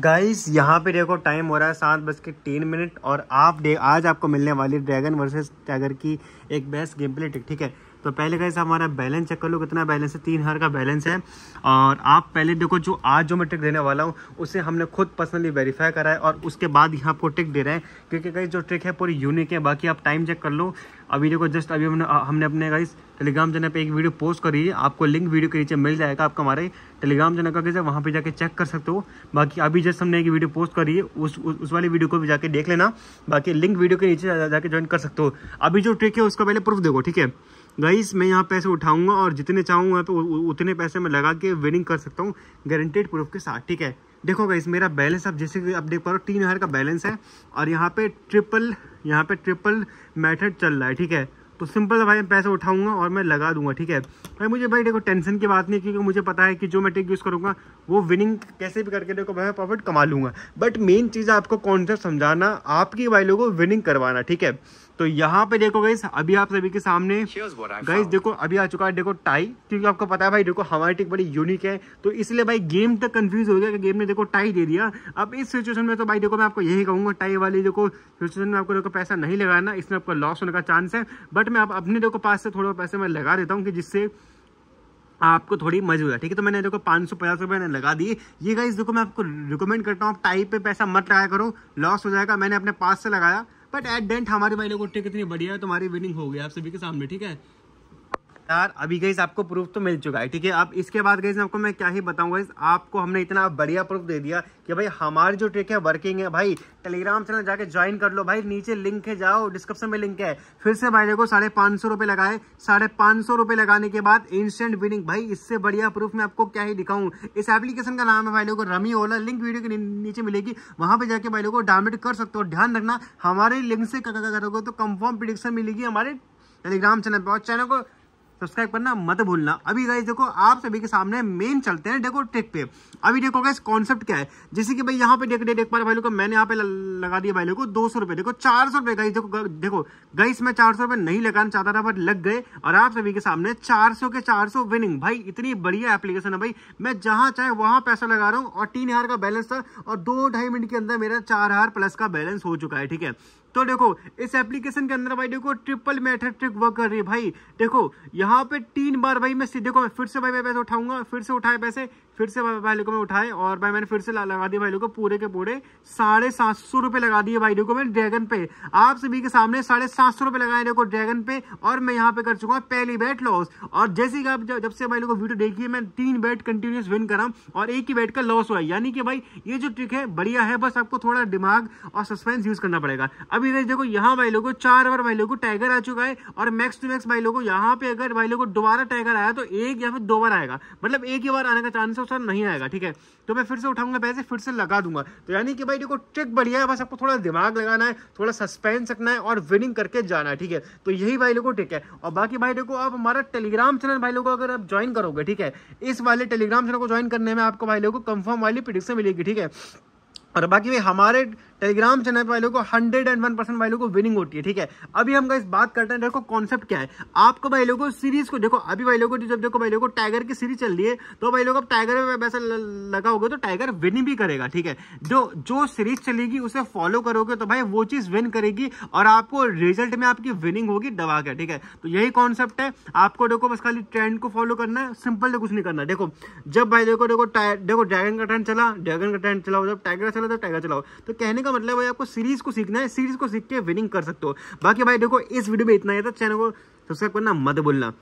guys यहाँ पे देखो टाइम हो रहा है सात बज के तीन मिनट और आप आज आपको मिलने वाली ड्रैगन वर्सेस टाइगर की एक बेस्ट गेम प्ले ठीक है तो पहले कैसे हमारा बैलेंस चेक कर लो कितना बैलेंस है तीन हज़ार का बैलेंस है और आप पहले देखो जो आज जो मैं टिक देने वाला हूँ उसे हमने खुद पर्सनली वेरीफाई करा है और उसके बाद यहाँ आपको टिक दे रहे हैं क्योंकि कई जो ट्रिक है पूरी यूनिक है बाकी आप टाइम चेक कर लो अभी देखो जस्ट अभी हमने हमने अपने इस टेलीग्राम चैनल पे एक वीडियो पोस्ट करी है आपको लिंक वीडियो के नीचे मिल जाएगा आपका हमारे टेलीग्राम चैनल का कैसे वहाँ पे जाके चेक कर सकते हो बाकी अभी जस्ट हमने एक वीडियो पोस्ट करी है उस उस वाली वीडियो को भी जाके देख लेना बाकी लिंक वीडियो के नीचे जाके ज्वाइन कर सकते हो अभी जो ट्रिक है उसका पहले प्रूफ देखो ठीक है गाइस मैं यहाँ पैसे उठाऊंगा और जितने चाहूँ यहाँ पे उतने पैसे मैं लगा के विनिंग कर सकता हूँ गारंटेड प्रूफ के साथ ठीक है देखो गाइस मेरा बैलेंस आप जैसे कि आप देख पा रहे हो तीन हज़ार का बैलेंस है और यहाँ पे ट्रिपल यहाँ पे ट्रिपल मेथड चल रहा है ठीक है तो सिंपल भाई मैं पैसे उठाऊंगा और मैं लगा दूंगा ठीक है भाई मुझे भाई देखो टेंशन की बात नहीं क्योंकि मुझे पता है कि जो मैं टेक यूज़ करूँगा वो विनिंग कैसे भी करके देखो भाई प्रॉफिट कमा लूँगा बट मेन चीज़ आपको कॉन्सेप्ट समझाना आपकी भाई लोगों को विनिंग करवाना ठीक है तो यहाँ पे देखो गई अभी आप सभी के सामने गई देखो अभी आ चुका है देखो टाई क्योंकि आपको पता है भाई देखो हमारी टिक बड़ी यूनिक है तो इसलिए भाई गेम तक कंफ्यूज हो गया कि गेम ने देखो टाई दे दिया अब इस सिचुएशन में तो भाई देखो मैं आपको यही कहूंगा टाई वाली देखो सिचुएशन में आपको देखो पैसा नहीं लगाना इसमें आपका लॉस होने का चांस है बट मैं आप अपने देखो पास से थोड़ा पैसे मैं लगा देता हूँ कि जिससे आपको थोड़ी मजबूत है ठीक है तो मैंने देखो पाँच सौ पचास रुपये लगा दिए ये गाइस देखो मैं आपको रिकमेंड करता हूँ आप टाइप पे पैसा मत लगाया करो लॉस हो जाएगा मैंने अपने पास से लगाया बट एट डेंट हमारे भाई लोग को कितनी बढ़िया है तुम्हारी विनिंग हो गई आप सभी के सामने ठीक है यार अभी गई आपको प्रूफ तो मिल चुका है ठीक है अब इसके बाद गई आपको मैं क्या ही बताऊंगा आपको हमने इतना बढ़िया प्रूफ दे दिया कि भाई हमारी जो ट्रिक है वर्किंग है भाई टेलीग्राम चैनल जाके ज्वाइन कर लो भाई नीचे लिंक है जाओ डिस्क्रिप्शन में लिंक है फिर से भाई देखो साढ़े पाँच सौ रुपये लगाए साढ़े पाँच सौ रुपये लगाने के बाद इंस्टेंट विनिंग भाई इससे बढ़िया प्रूफ मैं आपको क्या ही दिखाऊँ इस एप्लीकेशन का नाम है भाई लोगों रमी ओला लिंक वीडियो के नीचे मिलेगी वहाँ पर जाके भाई लोगों डाउनलोड कर सकते हो ध्यान रखना हमारे लिंक से करोगे तो कंफर्म प्रिडिक्शन मिलेगी हमारे टेलीग्राम चैनल पर और चैनल को सब्सक्राइब करना मत भूलना अभी गाइज देखो आप सभी के सामने मेन चलते हैं डेको टेक पे अभी देखो गाइस कॉन्सेप्ट क्या है जैसे कि भाई यहाँ पे देख देख पा रहे भाई को मैंने यहाँ पे लगा दिया भाई को दो सौ रुपये देखो चार सौ रुपए गाइज देखो देखो गाइस मैं चार सौ रुपये नहीं लगाना चाहता था बट लग गए और आप सभी के सामने चार के चार विनिंग भाई इतनी बढ़िया एप्लीकेशन है भाई मैं जहां चाहे वहां पैसा लगा रहा हूँ और तीन हजार का बैलेंस था और दो ढाई मिनट के अंदर मेरा चार प्लस का बैलेंस हो चुका है ठीक है तो देखो इस एप्लीकेशन के अंदर भाई देखो ट्रिपल मेथड ट्रिक वर्क कर रही है भाई देखो यहाँ पे तीन बार भाई मैं सीधे को फिर से भाई मैं पैसे उठाऊंगा फिर से उठाए पैसे फिर से भाई को मैं उठाए और भाई मैंने फिर से लगा दिया भाई को पूरे के पूरे साढ़े सात सौ रुपये लगा दिए भाई को मैंने ड्रैगन पे आप सभी के सामने साढ़े सात सौ रुपये लगाए देखो ड्रैगन पे और मैं यहाँ पे कर चुका हूँ पहली बैट लॉस और जैसे कि आप जब से भाई लोग को वीडियो देखिए मैं तीन बैट कंटिन्यूस विन करा और एक ही बैट का लॉस हुआ यानी कि भाई ये जो ट्रिक है बढ़िया है बस आपको थोड़ा दिमाग और सस्पेंस यूज करना पड़ेगा अभी देखो यहाँ भाई लोग को चार बार भाई लोग को टाइगर आ चुका है और मैक्स टू मैक्स भाई लोग को यहाँ पे अगर भाई लोग को दोबारा टाइगर आया तो एक या फिर दो बार आएगा मतलब एक ही बार आने का चांस से नहीं आएगा ठीक है तो मैं फिर से उठाऊंगा पैसे फिर से लगा दूंगा तो यानी कि भाई देखो ट्रिक बढ़िया है बस आपको थोड़ा दिमाग लगाना है थोड़ा सस्पेंस रखना है और विनिंग करके जाना है ठीक है तो यही भाई लोगों ट्रिक है और बाकी भाई देखो आप हमारा टेलीग्राम चैनल भाई लोगों अगर आप ज्वाइन करोगे ठीक है इस वाले टेलीग्राम चैनल को ज्वाइन करने में आपको भाई लोगों को कंफर्म वाली प्रिडिक्शन मिलेगी ठीक है और बाकी भाई हमारे टेलीग्राम चैनल पर को हंड्रेड एंड वन परसेंट वाले को विनिंग होती है ठीक है अभी हम इस बात करते हैं देखो कॉन्सेप्ट क्या है आपको भाई लोगों को सीरीज को देखो अभी भाई लोगों को जब देखो भाई लोगों को टाइगर की सीरीज चल रही है तो भाई लोग अब टाइगर में वैसा लगा होगा तो टाइगर विन भी करेगा ठीक है जो जो सीरीज चलेगी उसे फॉलो करोगे तो भाई वो चीज़ विन करेगी और आपको रिजल्ट में आपकी विनिंग होगी दबा के ठीक है तो यही कॉन्सेप्ट है आपको देखो बस खाली ट्रेंड को फॉलो करना है सिंपल से तो कुछ नहीं करना देखो जब भाई देखो देखो देखो ड्रैगन का ट्रेंड चला ड्रैगन का ट्रेंड चलाओ जब टाइगर चला तो टाइगर चलाओ तो कहने का का मतलब है आपको सीरीज को सीखना है सीरीज को सीख के विनिंग कर सकते हो बाकी भाई देखो इस वीडियो में इतना ही था चैनल तो को सब्सक्राइब करना मत बोलना